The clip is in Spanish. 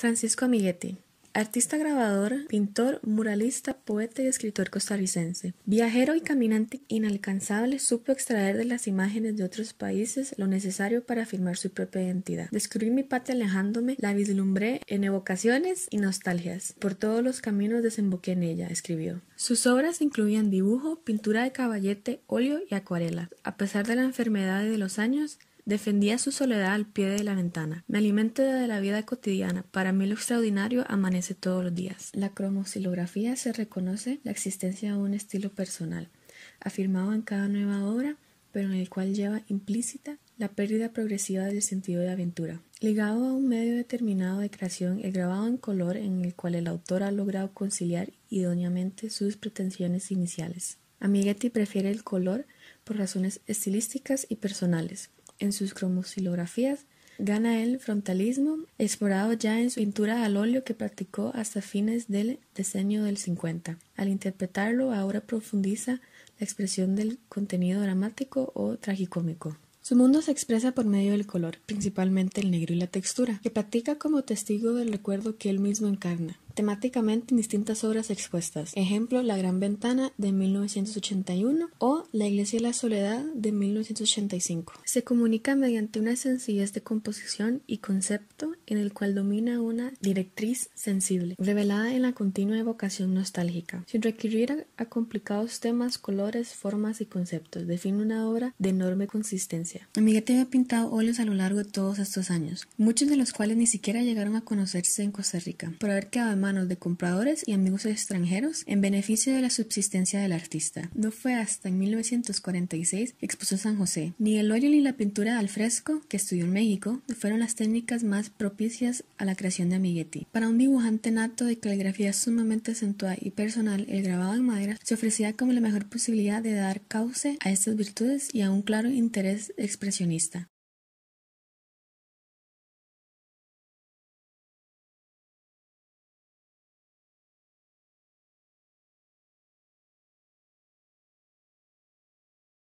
Francisco Amiguetti. Artista, grabador, pintor, muralista, poeta y escritor costarricense. Viajero y caminante inalcanzable, supo extraer de las imágenes de otros países lo necesario para afirmar su propia identidad. Descubrí mi patria alejándome, la vislumbré en evocaciones y nostalgias. Por todos los caminos desemboqué en ella, escribió. Sus obras incluían dibujo, pintura de caballete, óleo y acuarela. A pesar de la enfermedad de los años, Defendía su soledad al pie de la ventana. Me alimento de la vida cotidiana. Para mí lo extraordinario amanece todos los días. La cromosilografía se reconoce la existencia de un estilo personal, afirmado en cada nueva obra, pero en el cual lleva implícita la pérdida progresiva del sentido de aventura. Ligado a un medio determinado de creación, el grabado en color en el cual el autor ha logrado conciliar idóneamente sus pretensiones iniciales. Amiguetti prefiere el color por razones estilísticas y personales en sus cromosilografías, gana el frontalismo, explorado ya en su pintura al óleo que practicó hasta fines del decenio del 50. Al interpretarlo, ahora profundiza la expresión del contenido dramático o tragicómico. Su mundo se expresa por medio del color, principalmente el negro y la textura, que practica como testigo del recuerdo que él mismo encarna temáticamente en distintas obras expuestas. Ejemplo, La Gran Ventana de 1981 o La Iglesia de la Soledad de 1985. Se comunica mediante una sencillez de composición y concepto en el cual domina una directriz sensible, revelada en la continua evocación nostálgica, sin requerir a, complicados temas, colores, formas y conceptos. Define una obra de enorme consistencia. Amiguete había pintado óleos a lo largo de todos estos años, muchos de los cuales ni siquiera llegaron a conocerse en Costa Rica, por haber quedado manos de compradores y amigos extranjeros en beneficio de la subsistencia del artista. No fue hasta en 1946 que expuso San José. Ni el óleo ni la pintura al fresco, que estudió en México, fueron las técnicas más propicias a la creación de Amiguetti. Para un dibujante nato de caligrafía sumamente acentuada y personal, el grabado en madera se ofrecía como la mejor posibilidad de dar cauce a estas virtudes y a un claro interés expresionista.